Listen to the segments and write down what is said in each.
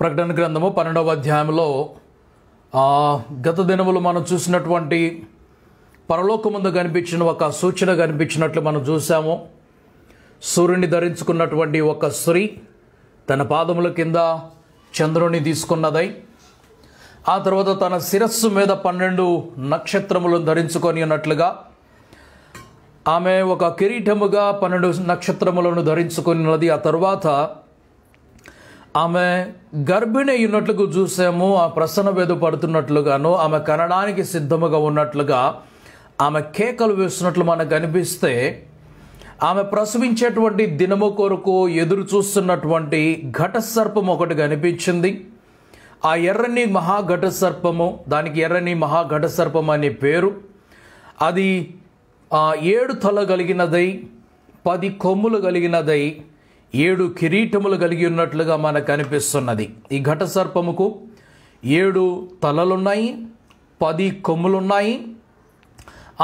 ప్రకటన గ్రంథము పన్నెండవ అధ్యాయంలో గత దినములు మనం చూసినటువంటి పరలోక ముందు కనిపించిన ఒక సూచన కనిపించినట్లు మనం చూసాము సూర్యుని ధరించుకున్నటువంటి ఒక స్త్రీ తన పాదముల కింద చంద్రుని తీసుకున్నదై ఆ తర్వాత తన శిరస్సు మీద పన్నెండు నక్షత్రములను ధరించుకొని ఉన్నట్లుగా ఆమె ఒక కిరీటముగా పన్నెండు నక్షత్రములను ధరించుకున్నది ఆ తర్వాత ఆమె గర్భిణి ఉన్నట్లుగా చూసాము ఆ ప్రసన్న వేద పడుతున్నట్లుగాను ఆమె కనడానికి సిద్ధముగా ఉన్నట్లుగా ఆమె కేకలు వేస్తున్నట్లు మనకు కనిపిస్తే ఆమె ప్రసవించేటువంటి దినము కొరకు ఎదురు చూస్తున్నటువంటి ఘట సర్పం ఒకటి కనిపించింది ఆ ఎర్రని మహాఘట సర్పము దానికి ఎర్రని మహాఘట సర్పం అనే పేరు అది ఏడు తల కలిగినదై పది కొమ్ములు కలిగినదై ఏడు కిరీటములు కలిగి ఉన్నట్లుగా మనకు కనిపిస్తున్నది ఈ ఘట సర్పముకు ఏడు తలలున్నాయి పది కొమ్ములున్నాయి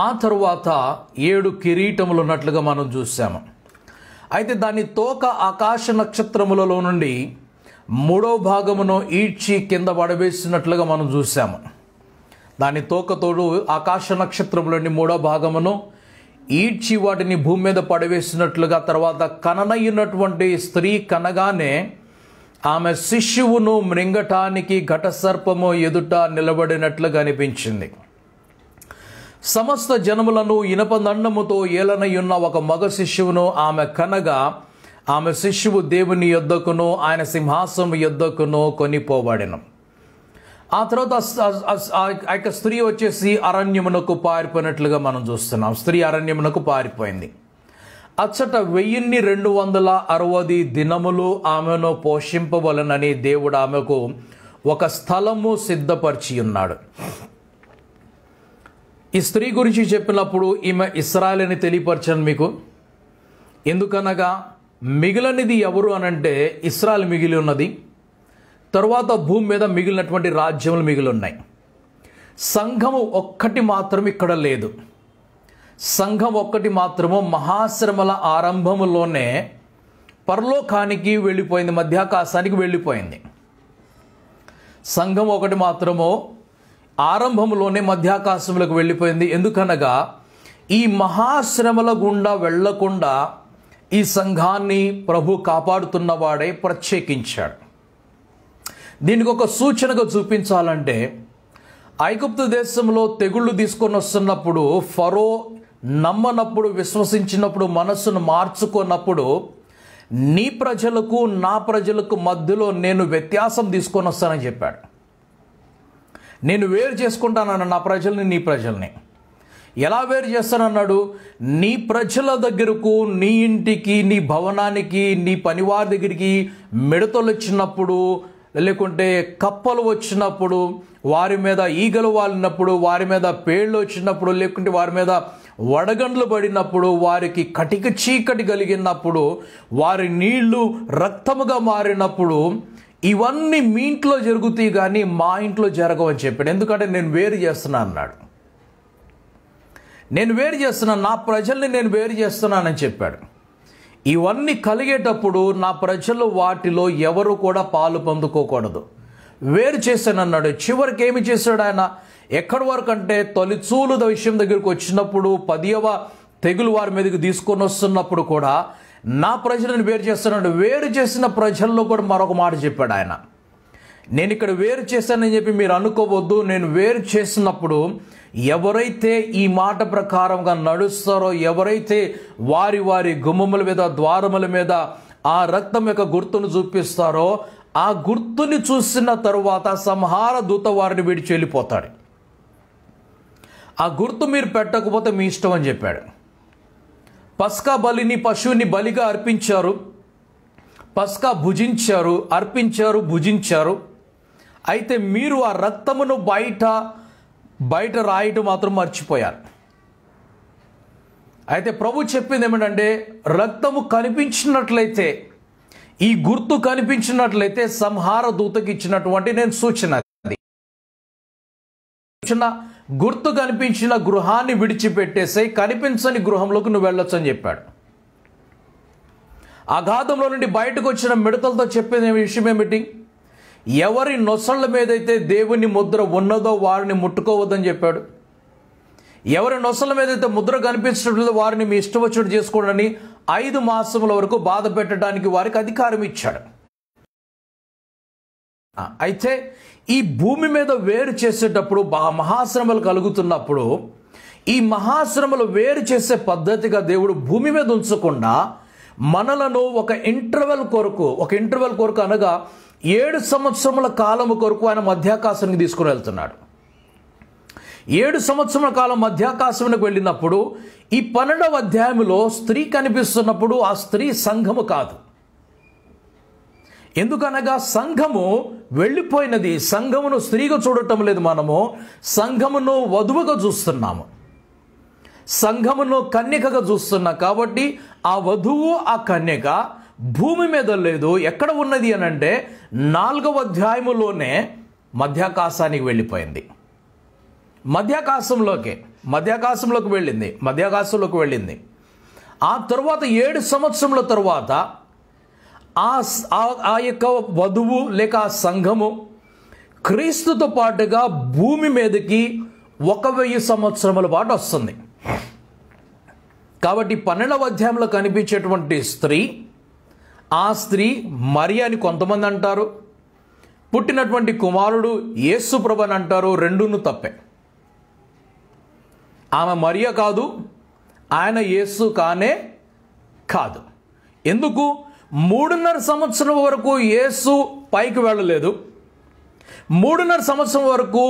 ఆ తరువాత ఏడు కిరీటములు ఉన్నట్లుగా మనం చూసాము అయితే దాని తోక ఆకాశ నక్షత్రములలో నుండి మూడో భాగమును ఈడ్చి కింద పడవేసినట్లుగా మనం చూసాము దాని తోకతోడు ఆకాశ నక్షత్రములోని మూడో భాగమును ఈడ్చి వాటిని భూమి మీద పడవేసినట్లుగా తర్వాత కననయ్యున్నటువంటి స్త్రీ కనగానే ఆమె శిష్యువును మృంగటానికి ఘటసర్పము ఎదుట నిలబడినట్లుగా అనిపించింది సమస్త జనములను ఇనపదండముతో ఏలనయ్యున్న ఒక మగ శిష్యువును ఆమె కనగా ఆమె శిష్యువు దేవుని యొద్దకును ఆయన సింహాసము యొద్దకును కొనిపోబడెను ఆ తర్వాత ఆ యొక్క స్త్రీ వచ్చేసి అరణ్యమునకు పారిపోయినట్లుగా మనం చూస్తున్నాం స్త్రీ అరణ్యమునకు పారిపోయింది అచ్చట వెయ్యిన్ని రెండు వందల అరవది దినములు ఆమెను పోషింపవలనని దేవుడు ఆమెకు ఒక స్థలము సిద్ధపరిచి ఉన్నాడు ఈ స్త్రీ గురించి చెప్పినప్పుడు ఈమె ఇస్రాయలని తెలియపరచాను మీకు ఎందుకనగా మిగిలినది ఎవరు అనంటే ఇస్రాయల్ మిగిలి ఉన్నది తరువాత భూమి మీద మిగిలినటువంటి రాజ్యములు మిగిలి ఉన్నాయి సంఘము ఒక్కటి మాత్రం ఇక్కడ లేదు సంఘం ఒక్కటి మాత్రము మహాశ్రమల ఆరంభములోనే పరలోకానికి వెళ్ళిపోయింది మధ్యాకాశానికి వెళ్ళిపోయింది సంఘం ఒకటి మాత్రము ఆరంభంలోనే మధ్యాకాశంలోకి వెళ్ళిపోయింది ఎందుకనగా ఈ మహాశ్రమల గుండా వెళ్లకుండా ఈ సంఘాన్ని ప్రభు కాపాడుతున్నవాడే ప్రత్యేకించాడు దీనికి ఒక సూచనగా చూపించాలంటే ఐగుప్తు దేశంలో తెగుళ్ళు తీసుకొని వస్తున్నప్పుడు ఫరో నమ్మనప్పుడు విశ్వసించినప్పుడు మనస్సును మార్చుకున్నప్పుడు నీ ప్రజలకు నా ప్రజలకు మధ్యలో నేను వ్యత్యాసం తీసుకొని వస్తానని చెప్పాడు నేను వేరు చేసుకుంటానన్న నా ప్రజల్ని నీ ప్రజల్ని ఎలా వేరు చేస్తానన్నాడు నీ ప్రజల దగ్గరకు నీ ఇంటికి నీ భవనానికి నీ పనివారి దగ్గరికి మిడతలు వచ్చినప్పుడు లేకుంటే కప్పలు వచ్చినప్పుడు వారి మీద ఈగలు వాలినప్పుడు వారి మీద పేళ్ళు వచ్చినప్పుడు లేకుంటే వారి మీద వడగండ్లు పడినప్పుడు వారికి కటిక చీకటి కలిగినప్పుడు వారి నీళ్లు రక్తముగా మారినప్పుడు ఇవన్నీ మీ ఇంట్లో జరుగుతాయి కానీ మా ఇంట్లో జరగవని చెప్పాడు ఎందుకంటే నేను వేరు చేస్తున్నా అన్నాడు నేను వేరు చేస్తున్నాను నా ప్రజల్ని నేను వేరు చేస్తున్నానని చెప్పాడు ఇవన్నీ కలిగేటప్పుడు నా ప్రజలు వాటిలో ఎవరు కూడా పాలు పొందుకోకూడదు వేరు చేశానన్నాడు చివరికి ఏమి చేశాడు ఆయన ఎక్కడి వరకు అంటే తొలిచూలు విషయం దగ్గరికి వచ్చినప్పుడు పదియవ తెగులు వారి మీదకి తీసుకొని వస్తున్నప్పుడు కూడా నా ప్రజలను వేరు చేస్తానంటే వేరు చేసిన ప్రజల్లో కూడా మరొక మాట చెప్పాడు ఆయన నేను ఇక్కడ వేరు చేశానని చెప్పి మీరు అనుకోవద్దు నేను వేరు చేసినప్పుడు ఎవరైతే ఈ మాట ప్రకారంగా నడుస్తారో ఎవరైతే వారి వారి గుమ్మముల మీద ద్వారముల మీద ఆ రక్తం యొక్క గుర్తును చూపిస్తారో ఆ గుర్తుని చూసిన తరువాత సంహార దూత వారిని వీడి చెల్లిపోతాడు ఆ గుర్తు మీరు పెట్టకపోతే మీ ఇష్టం అని చెప్పాడు పస్కా బలిని పశువుని బలిగా అర్పించారు పస్కా భుజించారు అర్పించారు భుజించారు అయితే మీరు ఆ రక్తమును బయట బయట రాయటం మాత్రం మర్చిపోయారు అయితే ప్రభు చెప్పింది ఏమిటంటే రక్తము కనిపించినట్లయితే ఈ గుర్తు కనిపించినట్లయితే సంహార దూతకి ఇచ్చినటువంటి నేను సూచన సూచన గుర్తు కనిపించిన గృహాన్ని విడిచిపెట్టేసే కనిపించని గృహంలోకి నువ్వు వెళ్ళొచ్చు అని చెప్పాడు అఘాతంలో నుండి బయటకు వచ్చిన మిడతలతో చెప్పిన విషయం ఏమిటి ఎవరి నొసళ్ళ మీదైతే దేవుని ముద్ర ఉన్నదో వారిని ముట్టుకోవద్దని చెప్పాడు ఎవరి నొసల మీద అయితే ముద్ర కనిపించడం వారిని మీ ఇష్టం వచ్చినట్టు చేసుకోండి ఐదు మాసముల వరకు బాధ పెట్టడానికి వారికి అధికారం ఇచ్చాడు అయితే ఈ భూమి మీద వేరు చేసేటప్పుడు మహాశ్రమలు కలుగుతున్నప్పుడు ఈ మహాశ్రమలు వేరు చేసే పద్ధతిగా దేవుడు భూమి మీద ఉంచకుండా మనలను ఒక ఇంటర్వెల్ కొరకు ఒక ఇంటర్వెల్ కొరకు అనగా ఏడు సంవత్సరముల కాలము కొరకు ఆయన మధ్యాకాశానికి తీసుకుని వెళ్తున్నాడు ఏడు సంవత్సరముల కాలం మధ్యాకాశమునకు వెళ్ళినప్పుడు ఈ పన్నెండవ అధ్యాయంలో స్త్రీ కనిపిస్తున్నప్పుడు ఆ స్త్రీ సంఘము కాదు ఎందుకనగా సంఘము వెళ్ళిపోయినది సంఘమును స్త్రీగా చూడటం లేదు మనము సంఘమును వధువుగా చూస్తున్నాము సంఘమును కన్యకగా చూస్తున్నాం కాబట్టి ఆ వధువు ఆ కన్యక భూమి మీద లేదు ఎక్కడ ఉన్నది అని అంటే నాలుగవ అధ్యాయములోనే మధ్యాకాశానికి వెళ్ళిపోయింది మధ్యాకాశంలోకి మధ్యాకాశంలోకి వెళ్ళింది మధ్యాకాశంలోకి వెళ్ళింది ఆ తర్వాత ఏడు సంవత్సరముల తర్వాత ఆ యొక్క వధువు లేక ఆ సంఘము క్రీస్తుతో పాటుగా భూమి మీదకి ఒక వెయ్యి సంవత్సరముల పాటు వస్తుంది కాబట్టి పన్నెండవ అధ్యాయంలో కనిపించేటువంటి స్త్రీ ఆ స్త్రీ మరి అని కొంతమంది అంటారు పుట్టినటువంటి కుమారుడు యేసుప్రభ అని అంటారు రెండును తప్పే ఆమె మరియ కాదు ఆయన యేసు కానే కాదు ఎందుకు మూడున్నర సంవత్సరం వరకు యేసు పైకి వెళ్ళలేదు మూడున్నర సంవత్సరం వరకు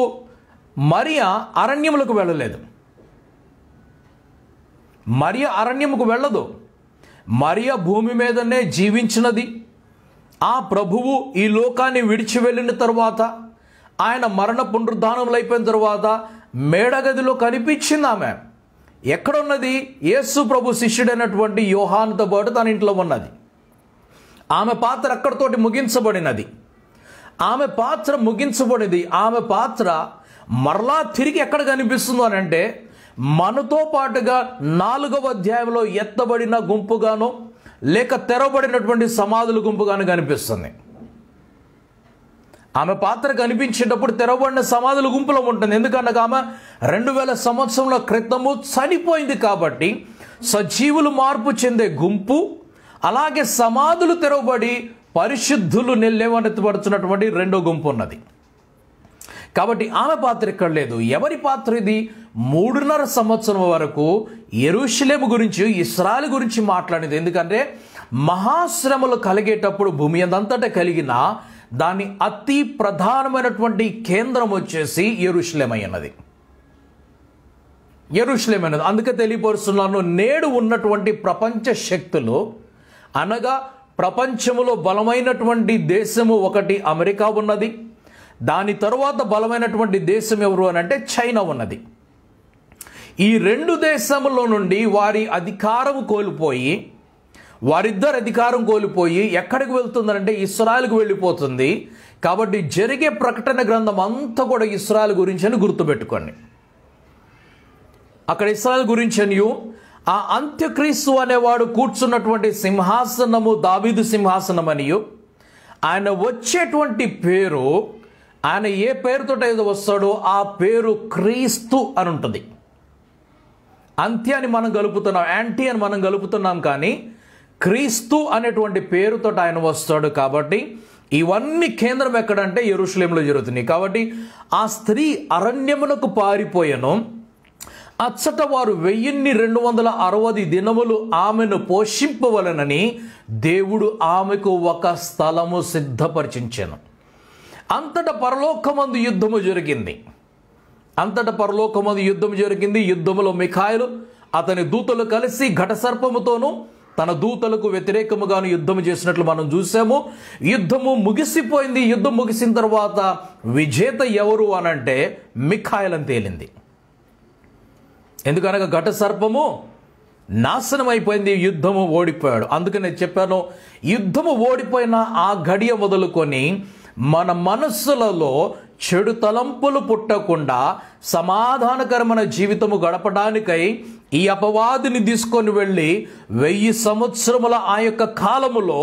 మరియా అరణ్యములకు వెళ్ళలేదు మరియ అరణ్యముకు వెళ్ళదు మరియ భూమి మీదనే జీవించినది ఆ ప్రభువు ఈ లోకాన్ని విడిచి వెళ్ళిన తరువాత ఆయన మరణ పునరుద్ధానములు అయిపోయిన తరువాత మేడగదిలో కనిపించింది ఆమె ఎక్కడున్నది యేసు ప్రభు శిష్యుడైనటువంటి యోహాన్తో పాటు తన ఇంట్లో ఉన్నది ఆమె పాత్ర అక్కడితోటి ముగించబడినది ఆమె పాత్ర ముగించబడింది ఆమె పాత్ర మరలా తిరిగి ఎక్కడ కనిపిస్తుందో అని అంటే మనతో పాటుగా నాలుగవ అధ్యాయంలో ఎత్తబడిన గుంపుగాను లేక తెరవబడినటువంటి సమాధుల గుంపుగాను కనిపిస్తుంది ఆమె పాత్ర కనిపించేటప్పుడు తెరవబడిన సమాధుల గుంపులో ఉంటుంది ఎందుకనగా ఆమె రెండు వేల సంవత్సరంలో క్రితము చనిపోయింది కాబట్టి సజీవులు మార్పు చెందే గుంపు అలాగే సమాధులు తెరవబడి పరిశుద్ధులు నిల్లేవనెత్తబడుతున్నటువంటి రెండో గుంపు ఉన్నది కాబట్టి ఆమె పాత్ర ఇక్కడ లేదు ఎవరి పాత్ర ఇది మూడున్నర సంవత్సరం వరకు ఎరుషలేము గురించి ఇస్రాయల్ గురించి మాట్లాడింది ఎందుకంటే మహాశ్రమలు కలిగేటప్పుడు భూమి అంతటా కలిగిన దాని అతి ప్రధానమైనటువంటి కేంద్రం వచ్చేసి ఎరుషలేమైనది ఎరుషలేమైనది అందుకే తెలియపరుస్తున్నాను నేడు ఉన్నటువంటి ప్రపంచ శక్తులు అనగా ప్రపంచములో బలమైనటువంటి దేశము ఒకటి అమెరికా ఉన్నది దాని తరువాత బలమైనటువంటి దేశం ఎవరు అని అంటే చైనా ఉన్నది ఈ రెండు దేశంలో నుండి వారి అధికారం కోల్పోయి వారిద్దరు అధికారం కోల్పోయి ఎక్కడికి వెళ్తుందంటే ఇస్రాయల్కు వెళ్ళిపోతుంది కాబట్టి జరిగే ప్రకటన గ్రంథం అంతా కూడా ఇస్రాయల్ గురించి అని గుర్తుపెట్టుకోండి అక్కడ ఇస్రాయల్ గురించి అనియు ఆ అంత్యక్రీస్తు అనేవాడు కూర్చున్నటువంటి సింహాసనము దావీదు సింహాసనం అనియు ఆయన వచ్చేటువంటి పేరు ఆయన ఏ పేరుతో ఏదో వస్తాడో ఆ పేరు క్రీస్తు అని ఉంటుంది అంత్యాన్ని మనం గలుపుతున్నాం యాంటీ అని మనం గలుపుతున్నాం కానీ క్రీస్తు అనేటువంటి పేరుతో ఆయన వస్తాడు కాబట్టి ఇవన్నీ కేంద్రం ఎక్కడంటే ఎరుషులేంలో జరుగుతున్నాయి కాబట్టి ఆ స్త్రీ అరణ్యమునకు పారిపోయాను అచ్చట వారు వెయ్యిన్ని రెండు వందల అరవై దినములు ఆమెను పోషింపవలనని దేవుడు ఆమెకు ఒక స్థలము సిద్ధపరిచించాను అంతటా పరలోకమందు యుద్ధము జరిగింది అంతట పరలోకమందు యుద్ధం జరిగింది యుద్ధములో మిఖాయిలు అతని దూతలు కలిసి ఘట సర్పముతోనూ తన దూతలకు వ్యతిరేకముగాను యుద్ధం చేసినట్లు మనం చూసాము యుద్ధము ముగిసిపోయింది యుద్ధం ముగిసిన తర్వాత విజేత ఎవరు అనంటే మిఖాయిలను అని తేలింది ఎందుకనగా ఘట సర్పము నాశనం అయిపోయింది యుద్ధము ఓడిపోయాడు అందుకని నేను చెప్పాను యుద్ధము ఓడిపోయిన ఆ ఘడియ మొదలుకొని మన మనస్సులలో చెడు తలంపులు పుట్టకుండా సమాధానకరమైన జీవితము గడపడానికై ఈ అపవాదిని తీసుకొని వెళ్ళి వెయ్యి సంవత్సరముల ఆ యొక్క కాలములో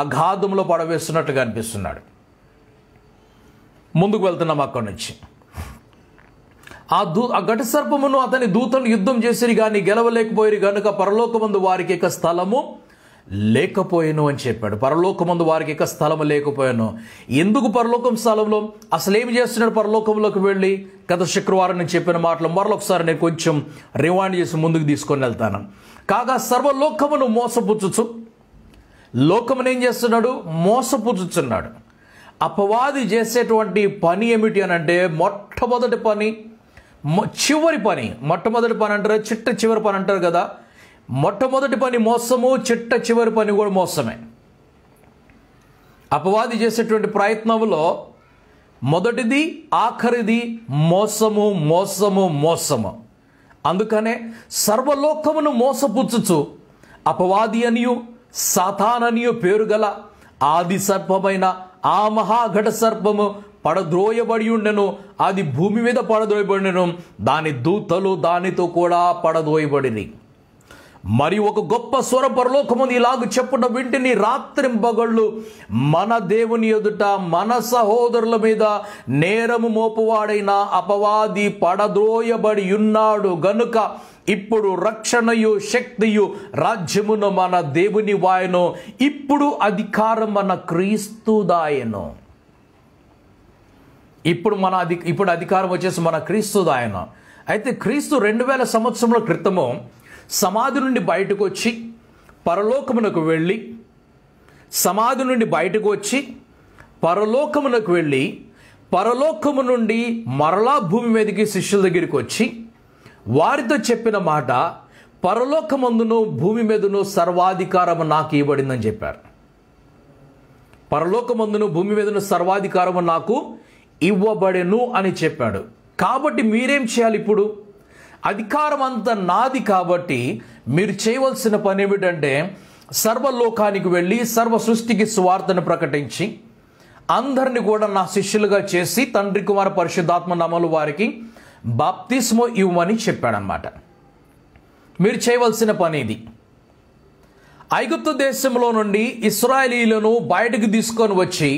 అఘాధములో పడవేస్తున్నట్టుగా అనిపిస్తున్నాడు ముందుకు వెళ్తున్నాం అక్కడి నుంచి ఆ దూ ఆ ఘట సర్పమును అతని దూతను యుద్ధం చేసిరి కానీ గెలవలేకపోయి కనుక పరలోకమందు వారికి ఇక స్థలము లేకపోయాను అని చెప్పాడు పరలోకముందు వారికి ఇక స్థలం లేకపోయాను ఎందుకు పరలోకం స్థలంలో అసలు ఏమి చేస్తున్నాడు పరలోకంలోకి వెళ్ళి గత శుక్రవారం నేను చెప్పిన మాటలు మరొకసారి నేను కొంచెం రివాండ్ చేసి ముందుకు తీసుకొని వెళ్తాను కాగా సర్వలోకమును మోసపుచ్చుచు లోకమును ఏం చేస్తున్నాడు మోసపుచ్చుచున్నాడు అపవాది చేసేటువంటి పని ఏమిటి అని అంటే మొట్టమొదటి పని చివరి పని మొట్టమొదటి పని అంటారు చిట్ట చివరి పని అంటారు కదా మొట్టమొదటి పని మోసము చిట్ట చివరి పని కూడా మోసమే అపవాది చేసేటువంటి ప్రయత్నంలో మొదటిది ఆఖరిది మోసము మోసము మోసము అందుకనే సర్వలోకమును మోసపుచ్చుచు అపవాది అనియు సాతాననియు పేరు గల ఆది సర్పమైన ఆ మహాఘట సర్పము పడద్రోయబడి ఉండెను అది భూమి మీద పడద్రోయబడినను దాని దూతలు దానితో కూడా పడదోయబడిని మరి ఒక గొప్ప స్వర పరలోకముందు ఇలాగ చెప్పుట వింటిని రాత్రింపగళ్ళు మన దేవుని ఎదుట మన సహోదరుల మీద నేరము మోపువాడైన అపవాది పడద్రోయబడి ఉన్నాడు గనుక ఇప్పుడు రక్షణయు శక్తియు రాజ్యమును మన దేవుని వాయను ఇప్పుడు అధికారం మన క్రీస్తుదాయను ఇప్పుడు మన అధి ఇప్పుడు అధికారం వచ్చేసి మన క్రీస్తుదాయన అయితే క్రీస్తు రెండు వేల సంవత్సరంలో క్రితము సమాధి నుండి బయటకు వచ్చి పరలోకమునకు వెళ్ళి సమాధి నుండి బయటకు వచ్చి పరలోకమునకు వెళ్ళి పరలోకము నుండి మరలా భూమి మీదకి శిష్యుల దగ్గరికి వచ్చి వారితో చెప్పిన మాట పరలోకమందును భూమి మీదను సర్వాధికారము నాకు ఇవ్వబడిందని చెప్పారు పరలోకమందును భూమి మీదను సర్వాధికారము నాకు ఇవ్వబడెను అని చెప్పాడు కాబట్టి మీరేం చేయాలి ఇప్పుడు అధికారం అంతా నాది కాబట్టి మీరు చేయవలసిన పని ఏమిటంటే సర్వలోకానికి వెళ్ళి సర్వ సృష్టికి స్వార్థను ప్రకటించి అందరిని కూడా నా శిష్యులుగా చేసి తండ్రి కుమార పరిశుద్ధాత్మ నమలు వారికి బాప్తిస్మో ఇవ్వమని చెప్పాడనమాట మీరు చేయవలసిన పని ఇది ఐగుప్తు దేశంలో నుండి ఇస్రాయలీలను బయటకు తీసుకొని వచ్చి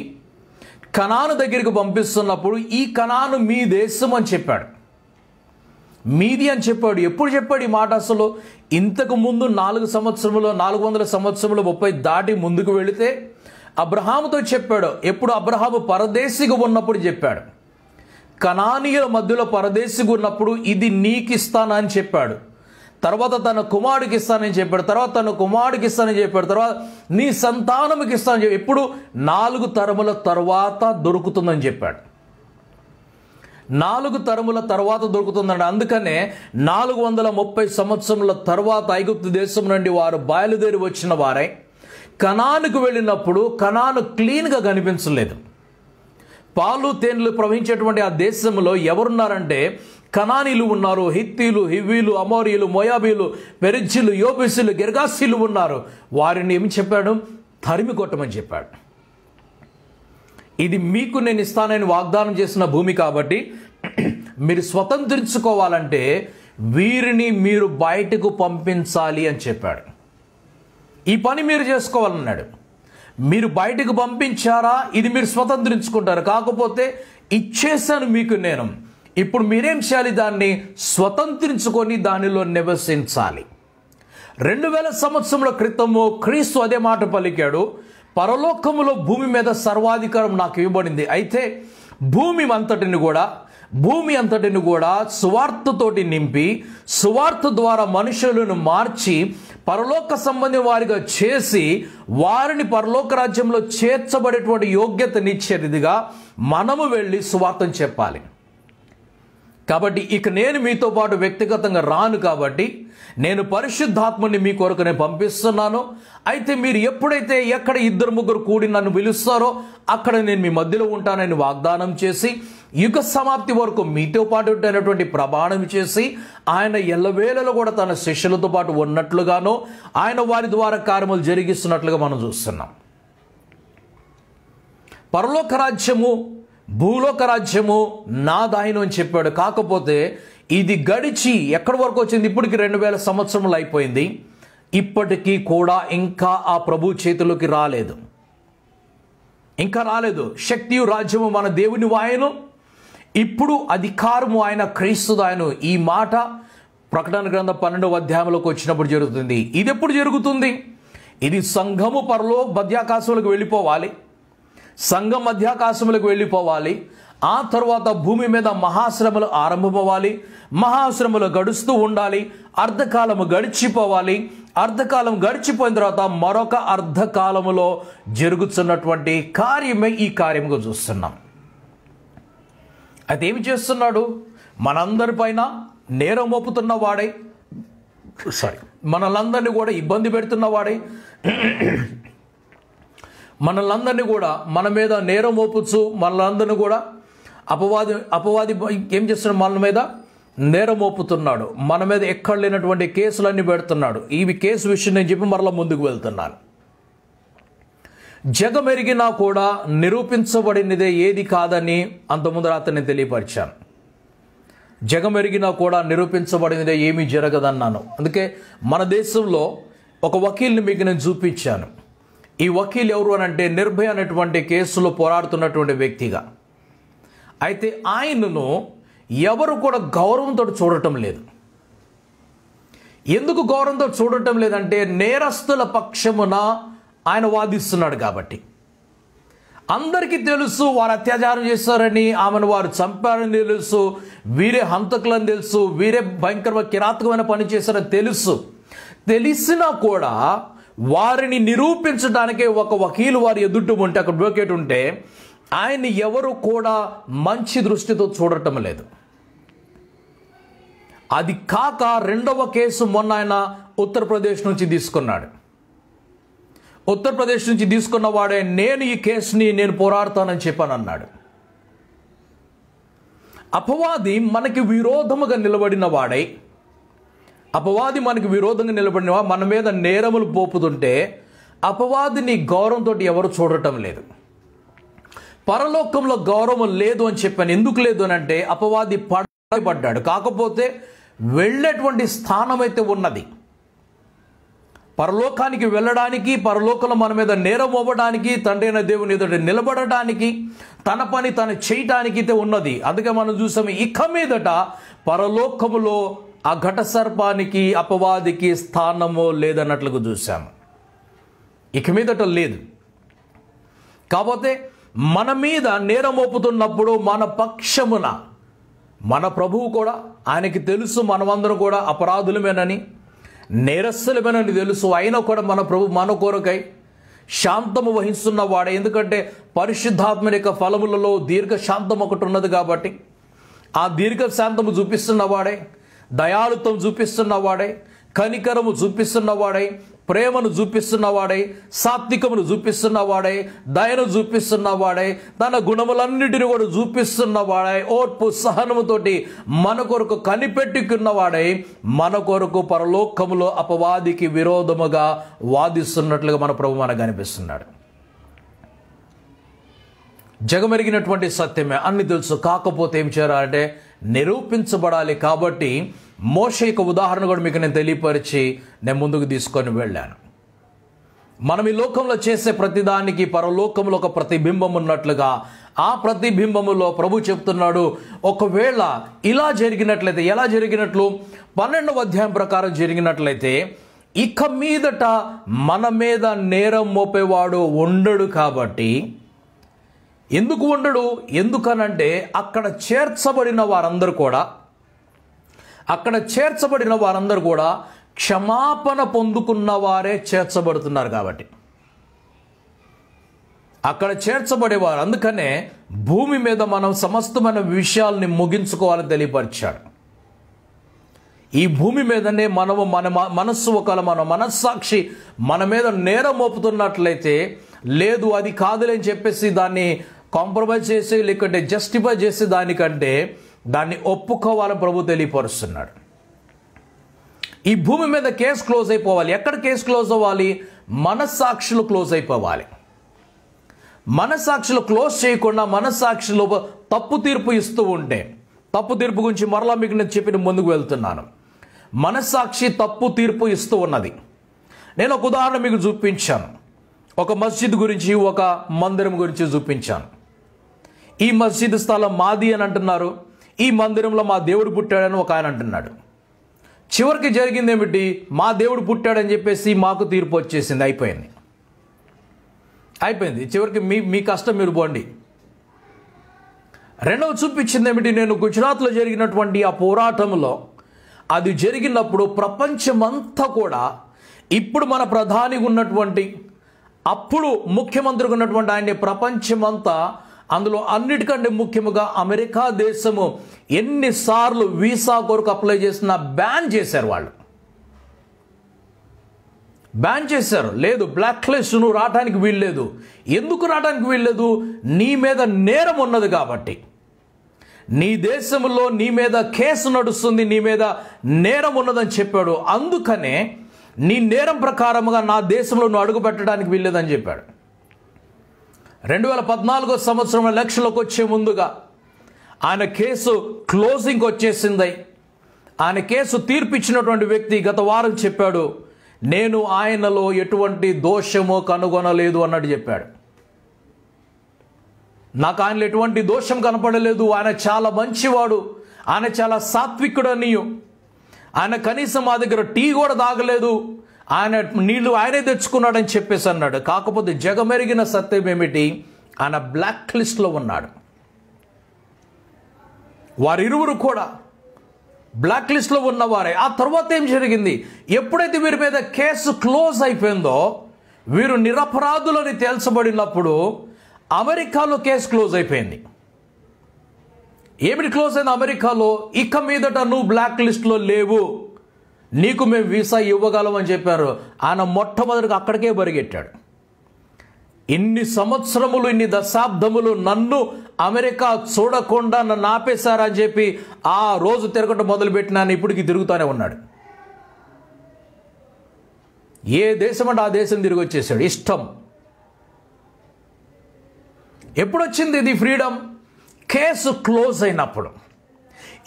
కణాను దగ్గరికి పంపిస్తున్నప్పుడు ఈ కణాను మీ దేశం అని చెప్పాడు మీది అని చెప్పాడు ఎప్పుడు చెప్పాడు ఈ మాట అసలు ఇంతకు ముందు నాలుగు సంవత్సరంలో నాలుగు వందల సంవత్సరంలో ముప్పై దాటి ముందుకు వెళితే అబ్రహాముతో చెప్పాడు ఎప్పుడు అబ్రహాము పరదేశిగా ఉన్నప్పుడు చెప్పాడు కణానీయుల మధ్యలో పరదేశిగా ఉన్నప్పుడు ఇది ఇస్తానని చెప్పాడు తర్వాత తన కుమారుడికి ఇస్తానని చెప్పాడు తర్వాత తన కుమారుడికి ఇస్తానని చెప్పాడు తర్వాత నీ సంతానంకి ఇస్తానని చెప్పి ఎప్పుడు నాలుగు తరముల తర్వాత దొరుకుతుందని చెప్పాడు నాలుగు తరముల తర్వాత దొరుకుతుందండి అందుకనే నాలుగు వందల ముప్పై సంవత్సరముల తర్వాత ఐగుప్తు దేశం నుండి వారు బయలుదేరి వచ్చిన వారే కణానికి వెళ్ళినప్పుడు కణాను క్లీన్గా కనిపించలేదు పాలు తేనెలు ప్రవహించేటువంటి ఆ దేశంలో ఎవరున్నారంటే కణానీలు ఉన్నారు హిత్తీలు హివ్వీలు అమోరియులు మొయాబీలు పెరిజ్జీలు యోబిసులు గిర్గాసీలు ఉన్నారు వారిని ఏమి చెప్పాడు తరిమి కొట్టమని చెప్పాడు ఇది మీకు నేను ఇస్తానని వాగ్దానం చేసిన భూమి కాబట్టి మీరు స్వతంత్రించుకోవాలంటే వీరిని మీరు బయటకు పంపించాలి అని చెప్పాడు ఈ పని మీరు చేసుకోవాలన్నాడు మీరు బయటకు పంపించారా ఇది మీరు స్వతంత్రించుకుంటారు కాకపోతే ఇచ్చేసాను మీకు నేను ఇప్పుడు మీరేం చేయాలి దాన్ని స్వతంత్రించుకొని దానిలో నివసించాలి రెండు వేల సంవత్సరంలో క్రితము క్రీస్తు అదే మాట పలికాడు పరలోకములో భూమి మీద సర్వాధికారం నాకు ఇవ్వబడింది అయితే భూమి అంతటిని కూడా భూమి అంతటిని కూడా సువార్తతోటి నింపి సువార్త ద్వారా మనుషులను మార్చి పరలోక సంబంధి వారిగా చేసి వారిని పరలోక రాజ్యంలో చేర్చబడేటువంటి యోగ్యతనిచ్చేదిగా మనము వెళ్ళి సువార్తను చెప్పాలి కాబట్టి ఇక నేను మీతో పాటు వ్యక్తిగతంగా రాను కాబట్టి నేను పరిశుద్ధాత్మని మీ కొరకునే పంపిస్తున్నాను అయితే మీరు ఎప్పుడైతే ఎక్కడ ఇద్దరు ముగ్గురు కూడి నన్ను పిలుస్తారో అక్కడ నేను మీ మధ్యలో ఉంటానని వాగ్దానం చేసి యుగ సమాప్తి వరకు మీతో పాటు అనేటువంటి ప్రమాణం చేసి ఆయన ఎల్లవేళలో కూడా తన శిష్యులతో పాటు ఉన్నట్లుగానో ఆయన వారి ద్వారా కార్యములు జరిగిస్తున్నట్లుగా మనం చూస్తున్నాం పరలోక రాజ్యము భూలోక రాజ్యము నాదాయను అని చెప్పాడు కాకపోతే ఇది గడిచి ఎక్కడి వరకు వచ్చింది ఇప్పటికి రెండు వేల సంవత్సరములు అయిపోయింది ఇప్పటికీ కూడా ఇంకా ఆ ప్రభు చేతిలోకి రాలేదు ఇంకా రాలేదు శక్తియు రాజ్యము మన దేవుని వాయను ఇప్పుడు అధికారము ఆయన క్రీస్తుదాయను ఈ మాట ప్రకటన గ్రంథ పన్నెండవ అధ్యాయంలోకి వచ్చినప్పుడు జరుగుతుంది ఇది ఎప్పుడు జరుగుతుంది ఇది సంఘము పరలో మధ్యాకాశంలోకి వెళ్ళిపోవాలి సంఘం మధ్యాకాశములకు వెళ్ళిపోవాలి ఆ తర్వాత భూమి మీద మహాశ్రమలు ఆరంభమవ్వాలి మహాశ్రమలు గడుస్తూ ఉండాలి అర్ధకాలము గడిచిపోవాలి అర్ధకాలం గడిచిపోయిన తర్వాత మరొక అర్ధకాలములో జరుగుతున్నటువంటి కార్యమే ఈ కార్యముగా చూస్తున్నాం అయితే ఏమి చేస్తున్నాడు మనందరిపైన నేరం మోపుతున్న వాడే సారీ మనలందరినీ కూడా ఇబ్బంది పెడుతున్నవాడే మనల్ని కూడా మన మీద నేరం మోపుచ్చు మనల్ని కూడా అపవాది అపవాది ఏం చేస్తున్నాడు మన మీద నేరం మోపుతున్నాడు మన మీద ఎక్కడ లేనటువంటి కేసులన్నీ పెడుతున్నాడు ఇవి కేసు విషయం నేను చెప్పి మరలా ముందుకు వెళ్తున్నాను జగమెరిగినా కూడా నిరూపించబడినదే ఏది కాదని అంతకుముందు అతన్ని తెలియపరిచాను జగమెరిగినా కూడా నిరూపించబడినదే ఏమీ జరగదన్నాను అందుకే మన దేశంలో ఒక వకీల్ని మీకు నేను చూపించాను ఈ వకీల్ ఎవరు అని అంటే నిర్భయ అనేటువంటి కేసులో పోరాడుతున్నటువంటి వ్యక్తిగా అయితే ఆయనను ఎవరు కూడా గౌరవంతో చూడటం లేదు ఎందుకు గౌరవంతో చూడటం లేదంటే నేరస్తుల పక్షమున ఆయన వాదిస్తున్నాడు కాబట్టి అందరికీ తెలుసు వారు అత్యాచారం చేశారని ఆమెను వారు చంపారని తెలుసు వీరే హంతకులని తెలుసు వీరే భయంకరమైన కిరాతకమైన పని చేశారని తెలుసు తెలిసినా కూడా వారిని నిరూపించడానికే ఒక వకీలు వారి ఎదుట ఉంటే అక్కడ అడ్వకేట్ ఉంటే ఆయన్ని ఎవరు కూడా మంచి దృష్టితో చూడటం లేదు అది కాక రెండవ కేసు మొన్న ఆయన ఉత్తరప్రదేశ్ నుంచి తీసుకున్నాడు ఉత్తరప్రదేశ్ నుంచి తీసుకున్న వాడే నేను ఈ కేసుని నేను పోరాడతానని చెప్పాను అన్నాడు అపవాది మనకి విరోధముగా నిలబడిన వాడై అపవాది మనకు విరోధంగా నిలబడిన మన మీద నేరములు పోపుతుంటే అపవాదిని గౌరవంతో ఎవరు చూడటం లేదు పరలోకంలో గౌరవం లేదు అని చెప్పాను ఎందుకు లేదు అని అంటే అపవాది పడబడ్డాడు కాకపోతే వెళ్ళేటువంటి స్థానం అయితే ఉన్నది పరలోకానికి వెళ్ళడానికి పరలోకంలో మన మీద నేరం మోపడానికి తండ్రి అయిన దేవుని ఎదుట నిలబడటానికి తన పని తను చేయటానికి అయితే ఉన్నది అందుకే మనం చూసాము ఇక మీదట పరలోకములో ఆ ఘటసర్పానికి అపవాదికి స్థానము లేదన్నట్లుగా చూశాము ఇక మీదట లేదు కాకపోతే మన మీద నేరం మోపుతున్నప్పుడు మన పక్షమున మన ప్రభువు కూడా ఆయనకి తెలుసు మనమందరం కూడా అపరాధులమేనని నేరస్తులమేనని తెలుసు అయినా కూడా మన ప్రభు మన కోరకై శాంతము వహిస్తున్న వాడే ఎందుకంటే పరిశుద్ధాత్మ యొక్క ఫలములలో దీర్ఘశాంతం ఒకటి ఉన్నది కాబట్టి ఆ దీర్ఘశాంతము చూపిస్తున్నవాడే వాడే దయాలుత్వం చూపిస్తున్నవాడై కనికరము చూపిస్తున్నవాడై ప్రేమను చూపిస్తున్నవాడై సాత్వికమును చూపిస్తున్నవాడై దయను చూపిస్తున్నవాడై తన గుణములన్నిటిని కూడా చూపిస్తున్నవాడై ఓర్పు సహనముతోటి మన కొరకు కనిపెట్టుకున్నవాడై మన కొరకు పరలోకములో అపవాదికి విరోధముగా వాదిస్తున్నట్లుగా మన ప్రభు మనకు కనిపిస్తున్నాడు జగమెరిగినటువంటి సత్యమే అన్ని తెలుసు కాకపోతే ఏం చేయాలంటే నిరూపించబడాలి కాబట్టి మోష యొక్క ఉదాహరణ కూడా మీకు నేను తెలియపరిచి నేను ముందుకు తీసుకొని వెళ్ళాను మనం ఈ లోకంలో చేసే ప్రతిదానికి పరలోకంలో ఒక ప్రతిబింబం ఉన్నట్లుగా ఆ ప్రతిబింబములో ప్రభు చెప్తున్నాడు ఒకవేళ ఇలా జరిగినట్లయితే ఎలా జరిగినట్లు పన్నెండవ అధ్యాయం ప్రకారం జరిగినట్లయితే ఇక మీదట మన మీద నేరం మోపేవాడు ఉండడు కాబట్టి ఎందుకు ఉండడు ఎందుకనంటే అక్కడ చేర్చబడిన వారందరూ కూడా అక్కడ చేర్చబడిన వారందరూ కూడా క్షమాపణ పొందుకున్న వారే చేర్చబడుతున్నారు కాబట్టి అక్కడ చేర్చబడేవారు అందుకనే భూమి మీద మనం సమస్తమైన విషయాల్ని ముగించుకోవాలని తెలియపరిచాడు ఈ భూమి మీదనే మనము మన మనస్సు ఒకవేళ మన మనస్సాక్షి మన మీద నేరం మోపుతున్నట్లయితే లేదు అది కాదులేని చెప్పేసి దాన్ని కాంప్రమైజ్ చేసి లేకుంటే జస్టిఫై చేసి దానికంటే దాన్ని ఒప్పుకోవాలని ప్రభు తెలియపరుస్తున్నాడు ఈ భూమి మీద కేసు క్లోజ్ అయిపోవాలి ఎక్కడ కేసు క్లోజ్ అవ్వాలి మనస్సాక్షులు క్లోజ్ అయిపోవాలి మనస్సాక్షులు క్లోజ్ చేయకుండా మనస్సాక్షులు తప్పు తీర్పు ఇస్తూ ఉంటే తప్పు తీర్పు గురించి మరలా మీకు నేను చెప్పిన ముందుకు వెళ్తున్నాను మనస్సాక్షి తప్పు తీర్పు ఇస్తూ ఉన్నది నేను ఒక ఉదాహరణ మీకు చూపించాను ఒక మస్జిద్ గురించి ఒక మందిరం గురించి చూపించాను ఈ మసీదు స్థలం మాది అని అంటున్నారు ఈ మందిరంలో మా దేవుడు పుట్టాడని ఒక ఆయన అంటున్నాడు చివరికి జరిగింది ఏమిటి మా దేవుడు పుట్టాడని చెప్పేసి మాకు తీర్పు వచ్చేసింది అయిపోయింది అయిపోయింది చివరికి మీ మీ కష్టం మీరు పోండి రెండవ చూపించింది ఏమిటి నేను గుజరాత్లో జరిగినటువంటి ఆ పోరాటంలో అది జరిగినప్పుడు ప్రపంచమంతా కూడా ఇప్పుడు మన ప్రధానిగా ఉన్నటువంటి అప్పుడు ముఖ్యమంత్రిగా ఉన్నటువంటి ఆయన ప్రపంచమంతా అందులో అన్నిటికంటే ముఖ్యముగా అమెరికా దేశము ఎన్నిసార్లు వీసా కొరకు అప్లై చేసినా బ్యాన్ చేశారు వాళ్ళు బ్యాన్ చేశారు లేదు బ్లాక్ లిస్ట్ నువ్వు రావడానికి వీల్లేదు ఎందుకు రావడానికి వీల్లేదు నీ మీద నేరం ఉన్నది కాబట్టి నీ దేశంలో నీ మీద కేసు నడుస్తుంది నీ మీద నేరం ఉన్నదని చెప్పాడు అందుకనే నీ నేరం ప్రకారముగా నా దేశంలో నువ్వు అడుగుపెట్టడానికి వీల్లేదని చెప్పాడు రెండు వేల పద్నాలుగో సంవత్సరం ఎలక్షన్లోకి వచ్చే ముందుగా ఆయన కేసు క్లోజింగ్ వచ్చేసింది ఆయన కేసు తీర్పిచ్చినటువంటి వ్యక్తి గత వారం చెప్పాడు నేను ఆయనలో ఎటువంటి దోషమో కనుగొనలేదు అన్నట్టు చెప్పాడు నాకు ఆయనలో ఎటువంటి దోషం కనపడలేదు ఆయన చాలా మంచివాడు ఆయన చాలా సాత్వికుడని ఆయన కనీసం మా దగ్గర టీ కూడా తాగలేదు ఆయన నీళ్లు ఆయనే తెచ్చుకున్నాడని చెప్పేసి అన్నాడు కాకపోతే జగమెరిగిన సత్యం ఏమిటి ఆయన బ్లాక్ లిస్ట్లో ఉన్నాడు వారిరువురు కూడా బ్లాక్ లిస్ట్లో ఉన్నవారే ఆ తర్వాత ఏం జరిగింది ఎప్పుడైతే వీరి మీద కేసు క్లోజ్ అయిపోయిందో వీరు నిరపరాధులని తేల్చబడినప్పుడు అమెరికాలో కేసు క్లోజ్ అయిపోయింది ఏమిటి క్లోజ్ అయింది అమెరికాలో ఇక మీదట నువ్వు బ్లాక్ లిస్ట్లో లేవు నీకు మేము వీసా ఇవ్వగలం అని చెప్పారు ఆయన మొట్టమొదటిగా అక్కడికే పరిగెట్టాడు ఇన్ని సంవత్సరములు ఇన్ని దశాబ్దములు నన్ను అమెరికా చూడకుండా నన్ను ఆపేశారని చెప్పి ఆ రోజు తిరగటం మొదలుపెట్టినాను ఇప్పటికి తిరుగుతూనే ఉన్నాడు ఏ దేశం అంటే ఆ దేశం తిరిగి వచ్చేసాడు ఇష్టం ఎప్పుడొచ్చింది ఇది ఫ్రీడమ్ కేసు క్లోజ్ అయినప్పుడు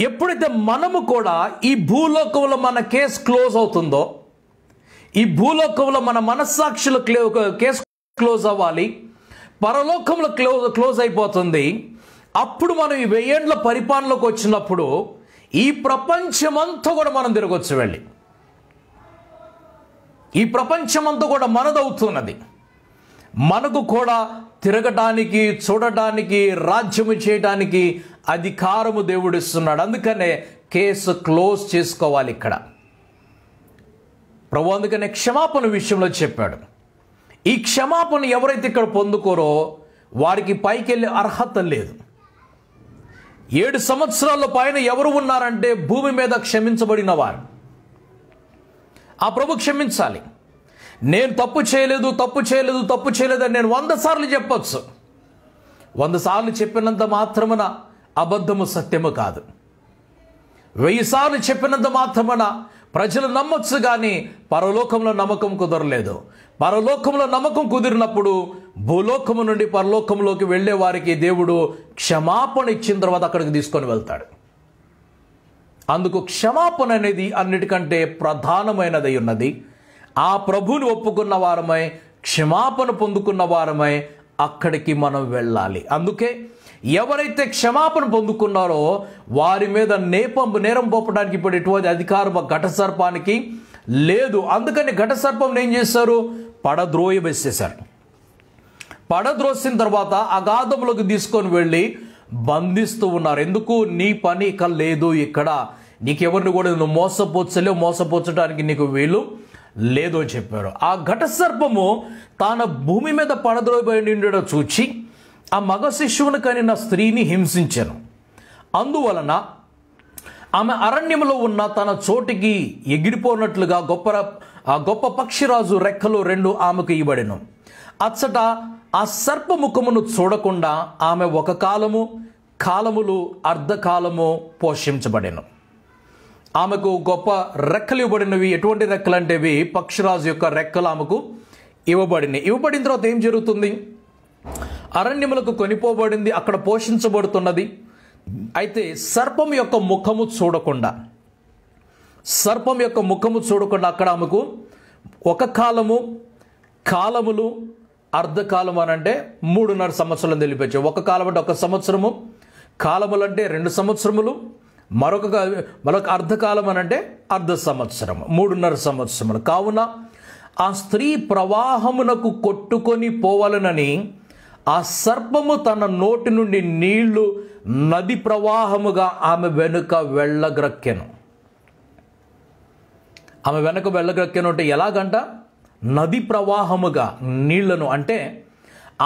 ఎప్పుడైతే మనము కూడా ఈ భూలోకంలో మన కేసు క్లోజ్ అవుతుందో ఈ భూలోకంలో మన క్లో కేసు క్లోజ్ అవ్వాలి పరలోకంలో క్లోజ్ క్లోజ్ అయిపోతుంది అప్పుడు మనం ఈ వెయ్యేండ్ల పరిపాలనలోకి వచ్చినప్పుడు ఈ ప్రపంచమంతా కూడా మనం తిరగొచ్చు వెళ్ళి ఈ ప్రపంచమంతా కూడా మనదవుతున్నది మనకు కూడా తిరగటానికి చూడటానికి రాజ్యము చేయటానికి అధికారము దేవుడు ఇస్తున్నాడు అందుకనే కేసు క్లోజ్ చేసుకోవాలి ఇక్కడ ప్రభు అందుకనే క్షమాపణ విషయంలో చెప్పాడు ఈ క్షమాపణ ఎవరైతే ఇక్కడ పొందుకోరో వారికి పైకి వెళ్ళే అర్హత లేదు ఏడు సంవత్సరాల పైన ఎవరు ఉన్నారంటే భూమి మీద క్షమించబడిన వారు ఆ ప్రభు క్షమించాలి నేను తప్పు చేయలేదు తప్పు చేయలేదు తప్పు చేయలేదు అని నేను వంద సార్లు చెప్పచ్చు వంద సార్లు చెప్పినంత మాత్రమున అబద్ధము సత్యము కాదు వెయ్యిసార్లు చెప్పినంత మాత్రమన ప్రజలు నమ్మొచ్చు కానీ పరలోకంలో నమ్మకం కుదరలేదు పరలోకంలో నమ్మకం కుదిరినప్పుడు భూలోకము నుండి పరలోకంలోకి వెళ్ళే వారికి దేవుడు క్షమాపణ ఇచ్చిన తర్వాత అక్కడికి తీసుకొని వెళ్తాడు అందుకు క్షమాపణ అనేది అన్నిటికంటే ప్రధానమైనది ఉన్నది ఆ ప్రభుని ఒప్పుకున్న వారమై క్షమాపణ పొందుకున్న వారమై అక్కడికి మనం వెళ్ళాలి అందుకే ఎవరైతే క్షమాపణ పొందుకున్నారో వారి మీద నేపం నేరం పోపడానికి ఇప్పుడు ఎటువంటి అధికారం ఘట సర్పానికి లేదు అందుకని ఘట సర్పం ఏం చేశారు పడద్రోయ వేసేశారు పడద్రోసిన తర్వాత అగాధంలోకి తీసుకొని వెళ్ళి బంధిస్తూ ఉన్నారు ఎందుకు నీ పని ఇక లేదు ఇక్కడ నీకెవరిని కూడా నువ్వు మోసపోచ్చలేవు మోసపోచ్చడానికి నీకు వీలు లేదు అని చెప్పారు ఆ ఘట సర్పము భూమి మీద పడద్రోయబడి ఉండడం చూచి ఆ మగ శిశువును కనిన స్త్రీని హింసించను అందువలన ఆమె అరణ్యంలో ఉన్న తన చోటికి ఎగిరిపోనట్లుగా గొప్ప గొప్ప పక్షిరాజు రెక్కలు రెండు ఆమెకు ఇవ్వడెను అచ్చట ఆ సర్పముఖమును చూడకుండా ఆమె ఒక కాలము కాలములు అర్ధకాలము పోషించబడెను ఆమెకు గొప్ప రెక్కలు ఇవ్వబడినవి ఎటువంటి రెక్కలు అంటేవి పక్షిరాజు యొక్క రెక్కలు ఆమెకు ఇవ్వబడినవి ఇవ్వబడిన తర్వాత ఏం జరుగుతుంది అరణ్యములకు కొనిపోబడింది అక్కడ పోషించబడుతున్నది అయితే సర్పం యొక్క ముఖము చూడకుండా సర్పం యొక్క ముఖము చూడకుండా అక్కడ ఆమెకు ఒక కాలము కాలములు అర్ధకాలం అని అంటే మూడున్నర సంవత్సరాలు తెలిపించాయి ఒక కాలం అంటే ఒక సంవత్సరము కాలములు అంటే రెండు సంవత్సరములు మరొక మరొక అర్ధకాలం అని అంటే అర్ధ సంవత్సరం మూడున్నర సంవత్సరములు కావున ఆ స్త్రీ ప్రవాహమునకు కొట్టుకొని పోవాలనని ఆ సర్పము తన నోటి నుండి నీళ్లు నది ప్రవాహముగా ఆమె వెనుక వెళ్ళగ్రక్కెను ఆమె వెనుక వెళ్ళగ్రక్కెను అంటే ఎలాగంట నది ప్రవాహముగా నీళ్లను అంటే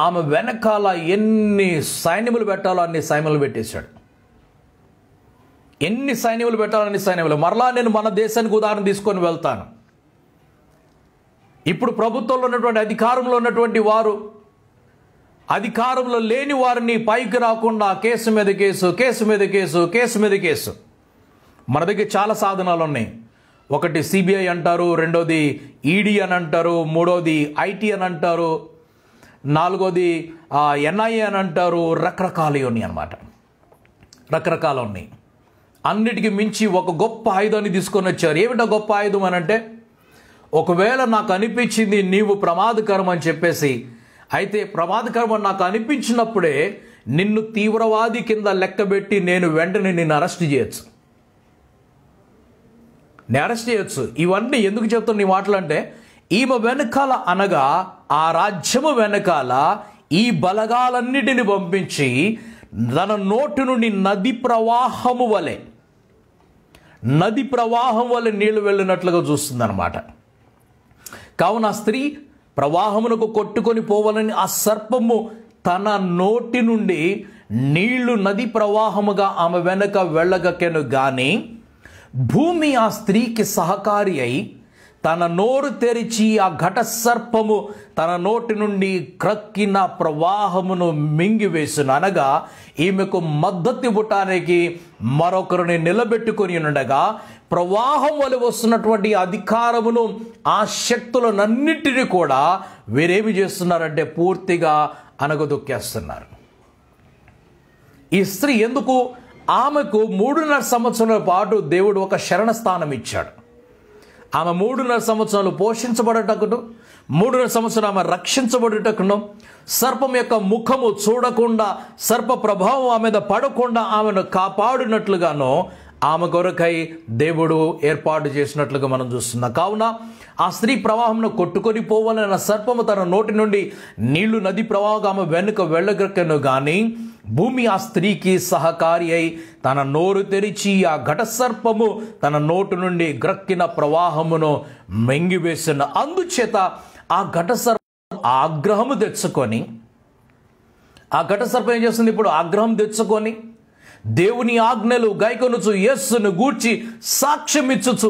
ఆమె వెనకాల ఎన్ని సైన్యములు పెట్టాలో అన్ని సైన్యములు పెట్టేశాడు ఎన్ని సైన్యములు పెట్టాలో అన్ని సైన్యములు మరలా నేను మన దేశానికి ఉదాహరణ తీసుకొని వెళ్తాను ఇప్పుడు ప్రభుత్వంలో ఉన్నటువంటి అధికారంలో ఉన్నటువంటి వారు అధికారంలో లేని వారిని పైకి రాకుండా కేసు మీద కేసు కేసు మీద కేసు కేసు మీద కేసు మన దగ్గర చాలా సాధనాలు ఉన్నాయి ఒకటి సిబిఐ అంటారు రెండోది ఈడీ e అని అంటారు మూడోది ఐటీ అని అంటారు నాలుగోది ఎన్ఐఏ అని అంటారు రకరకాలు ఉన్నాయి అనమాట రకరకాలు ఉన్నాయి అన్నిటికీ మించి ఒక గొప్ప ఆయుధాన్ని తీసుకొని వచ్చారు ఏమిటో గొప్ప ఆయుధం అని అంటే ఒకవేళ నాకు అనిపించింది నీవు ప్రమాదకరం అని చెప్పేసి అయితే ప్రమాదకరం నాకు అనిపించినప్పుడే నిన్ను తీవ్రవాది కింద లెక్కబెట్టి నేను వెంటనే నిన్ను అరెస్ట్ చేయొచ్చు నేను అరెస్ట్ చేయొచ్చు ఇవన్నీ ఎందుకు చెప్తున్నా నీ మాటలు అంటే ఈమె వెనకాల అనగా ఆ రాజ్యము వెనకాల ఈ బలగాలన్నిటిని పంపించి తన నోటి నుండి నది ప్రవాహము వలె నది ప్రవాహం వల్ల నీళ్లు వెళ్ళినట్లుగా చూస్తుందన్నమాట కావున స్త్రీ ప్రవాహమునకు కొట్టుకొని పోవాలని ఆ సర్పము తన నోటి నుండి నీళ్లు నది ప్రవాహముగా ఆమె వెనక వెళ్ళగకెను గాని భూమి ఆ స్త్రీకి సహకారి అయి తన నోరు తెరిచి ఆ ఘట సర్పము తన నోటి నుండి క్రక్కిన ప్రవాహమును మింగివేసిన అనగా ఈమెకు మద్దతు ఇవ్వటానికి మరొకరిని నిలబెట్టుకొని ఉండగా ప్రవాహం వలె వస్తున్నటువంటి అధికారమును ఆ శక్తులనన్నింటినీ కూడా వీరేమి చేస్తున్నారంటే పూర్తిగా అనగదొక్కేస్తున్నారు ఈ స్త్రీ ఎందుకు ఆమెకు మూడున్నర సంవత్సరాల పాటు దేవుడు ఒక శరణస్థానం ఇచ్చాడు ఆమె మూడున్నర సంవత్సరాలు పోషించబడటకును మూడున్నర సంవత్సరాలు ఆమె రక్షించబడేటకును సర్పం యొక్క ముఖము చూడకుండా సర్ప ప్రభావం ఆమె మీద పడకుండా ఆమెను కాపాడినట్లుగాను ఆమె కొరకై దేవుడు ఏర్పాటు చేసినట్లుగా మనం చూస్తున్నాం కావున ఆ స్త్రీ ప్రవాహంను కొట్టుకొని పోవాలన్న సర్పము తన నోటి నుండి నీళ్లు నది ప్రవాహం ఆమె వెనుక వెళ్ళగక్కను కానీ భూమి ఆ స్త్రీకి సహకారి అయి తన నోరు తెరిచి ఆ ఘట సర్పము తన నోటు నుండి గ్రక్కిన ప్రవాహమును మెంగివేసిన అందుచేత ఆ ఘట సర్పం ఆగ్రహము తెచ్చుకొని ఆ ఘట సర్పం ఏం చేస్తుంది ఇప్పుడు ఆగ్రహం తెచ్చుకొని దేవుని ఆజ్ఞలు గైకొనుచు యస్సును గూర్చి సాక్ష్యమిచ్చుచు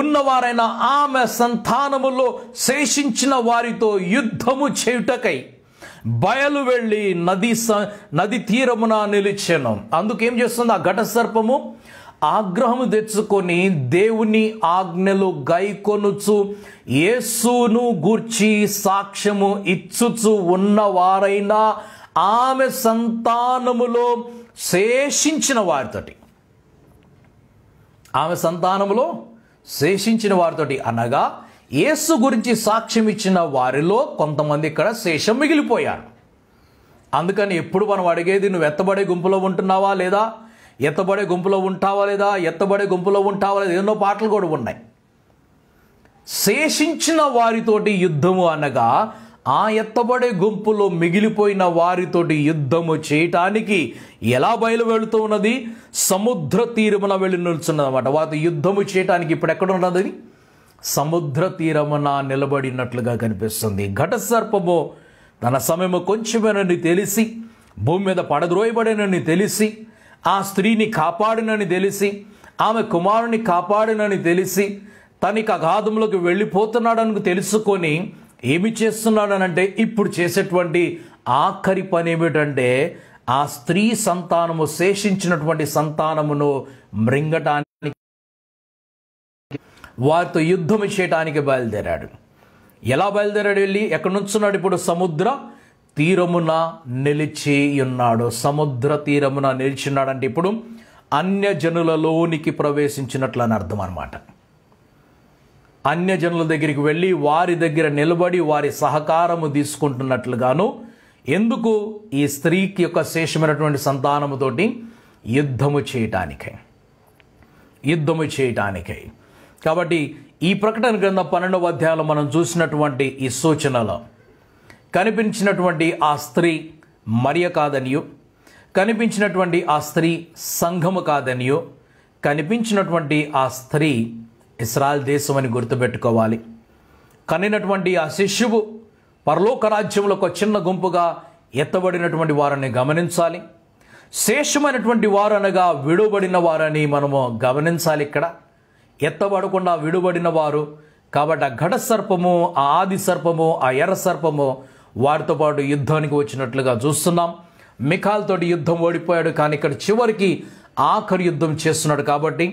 ఉన్నవారైన ఆమె సంతానములో శేషించిన వారితో యుద్ధము చేయుటకై బయలు వెళ్ళి నది నది తీరమున నిలిచాను అందుకేం చేస్తుంది ఆ ఘట సర్పము ఆగ్రహము తెచ్చుకొని దేవుని ఆజ్ఞలు గైకొనుచు యేసును గూర్చి సాక్ష్యము ఇచ్చుచు ఉన్నవారైనా ఆమె సంతానములో శేషించిన వారితోటి ఆమె సంతానంలో శేషించిన వారితోటి అనగా యేసు గురించి సాక్ష్యం ఇచ్చిన వారిలో కొంతమంది ఇక్కడ శేషం మిగిలిపోయారు అందుకని ఎప్పుడు మనం అడిగేది నువ్వు ఎత్తబడే గుంపులో ఉంటున్నావా లేదా ఎత్తబడే గుంపులో ఉంటావా లేదా ఎత్తబడే గుంపులో ఉంటావా లేదా ఎన్నో పాటలు కూడా ఉన్నాయి శేషించిన వారితోటి యుద్ధము అనగా ఆ ఎత్తబడే గుంపులో మిగిలిపోయిన వారితోటి యుద్ధము చేయటానికి ఎలా బయలు వెళుతూ ఉన్నది సముద్ర తీరమున వెళ్ళి నిల్చున్నదన్నమాట వారితో యుద్ధము చేయటానికి ఇప్పుడు ఎక్కడ ఉన్నది సముద్ర తీరమున నిలబడినట్లుగా కనిపిస్తుంది ఘట సర్పము తన సమయము కొంచెమేనని తెలిసి భూమి మీద పడద్రోయబడినని తెలిసి ఆ స్త్రీని కాపాడినని తెలిసి ఆమె కుమారుని కాపాడినని తెలిసి తనకి అగాధంలోకి వెళ్ళిపోతున్నాడని తెలుసుకొని ఏమి చేస్తున్నాడనంటే ఇప్పుడు చేసేటువంటి ఆఖరి పని ఏమిటంటే ఆ స్త్రీ సంతానము శేషించినటువంటి సంతానమును మృంగటానికి వారితో యుద్ధం చేయటానికి బయలుదేరాడు ఎలా బయలుదేరాడు వెళ్ళి ఎక్కడ నుంచున్నాడు ఇప్పుడు సముద్ర తీరమున నిలిచి ఉన్నాడు సముద్ర తీరమున నిలిచి ఉన్నాడంటే ఇప్పుడు అన్య జనులలోనికి ప్రవేశించినట్లు అని అర్థం అనమాట అన్యజనుల దగ్గరికి వెళ్ళి వారి దగ్గర నిలబడి వారి సహకారము తీసుకుంటున్నట్లుగాను ఎందుకు ఈ స్త్రీకి యొక్క శేషమైనటువంటి సంతానముతోటి యుద్ధము చేయటానికై యుద్ధము చేయటానికై కాబట్టి ఈ ప్రకటన క్రింద పన్నెండవ అధ్యాయంలో మనం చూసినటువంటి ఈ సూచనలో కనిపించినటువంటి ఆ స్త్రీ మరియ కాదనియు కనిపించినటువంటి ఆ స్త్రీ సంఘము కాదనియో కనిపించినటువంటి ఆ స్త్రీ ఇస్రాయల్ దేశం అని గుర్తుపెట్టుకోవాలి కనినటువంటి ఆ శిష్యువు పరలోక రాజ్యంలో ఒక చిన్న గుంపుగా ఎత్తబడినటువంటి వారిని గమనించాలి శేషమైనటువంటి వారు అనగా విడుబడిన వారని మనము గమనించాలి ఇక్కడ ఎత్తబడకుండా విడుబడిన వారు కాబట్టి ఆ ఘట సర్పము ఆ ఆది సర్పము ఆ ఎర్ర సర్పము వారితో పాటు యుద్ధానికి వచ్చినట్లుగా చూస్తున్నాం మిఖాల్తోటి యుద్ధం ఓడిపోయాడు కానీ ఇక్కడ చివరికి ఆఖరి యుద్ధం చేస్తున్నాడు కాబట్టి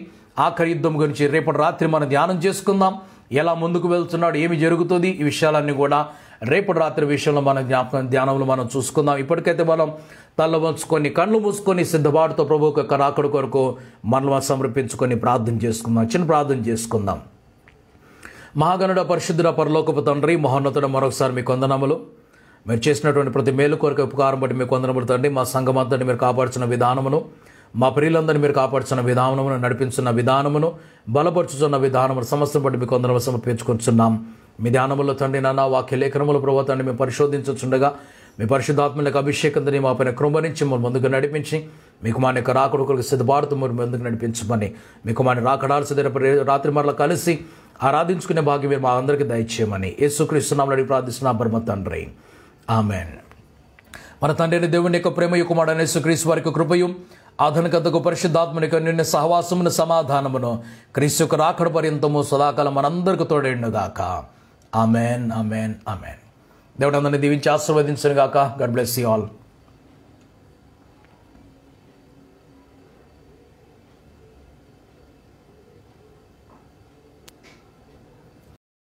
ఆఖరి యుద్ధం గురించి రేపటి రాత్రి మనం ధ్యానం చేసుకుందాం ఎలా ముందుకు వెళ్తున్నాడు ఏమి జరుగుతుంది ఈ విషయాలన్నీ కూడా రేపటి రాత్రి విషయంలో మన జ్ఞాపకం ధ్యానంలో మనం చూసుకుందాం ఇప్పటికైతే మనం తల్ల వంచుకొని కళ్ళు మూసుకొని సిద్ధపాటుతో ప్రభు యొక్క రాకడు కొరకు మనం సమర్పించుకొని ప్రార్థన చేసుకుందాం చిన్న ప్రార్థన చేసుకుందాం మహాగణుడ పరిశుద్ధుడ పరలోకపు తండ్రి మహోన్నతుడ మరొకసారి మీ కొందనములు మీరు చేసినటువంటి ప్రతి మేలు కొరకు ఉపకారం బట్టి మీ కొందనములు తండ్రి మా సంఘమంతటి మీరు కాపాడుచిన విధానమును మా ప్రియులందరినీ మీరు కాపాడుతున్న విధానమును నడిపించున్న విధానమును బలపరుచుతున్న విధానమును సమస్యను బట్టి మీకు అందరం సమర్పించుకుంటున్నాం మీ ధ్యానములో తండ్రి నాన్న వాక్య లేఖనముల ప్రభుత్వాన్ని మేము పరిశోధించుండగా మీ పరిశుద్ధాత్మలకు అభిషేకంతో మా పైన కృంభరించి మీరు ముందుకు నడిపించి మీకు మా యొక్క రాకడుకులకు సిద్ధపాడుతూ మీరు ముందుకు నడిపించమని మీకు మా రాకడాల్సిన రాత్రి మరల కలిసి ఆరాధించుకునే భాగ్యం మీరు మా అందరికీ దయచేయమని యేసుక్రీస్తున్నాం అడిగి ప్రార్థిస్తున్నా పరమ తండ్రి ఆమెన్ మన తండ్రిని దేవుని యొక్క ప్రేమ యొక్క మాడ యేసుక్రీస్తు వారికి కృపయం ఆధునికతకు పరిశుద్ధాత్మని కన్యుని సహవాసమును సమాధానమును క్రీస్తుకు రాకడ పర్యంతము సదాకాలం మనందరికి తోడేండుగాక ఆమెన్ అమెన్ అమెన్ దేవుడు అందరినీ దీవించి ఆశీర్వదించను గాక గడ్ బ్లెస్ యూ ఆల్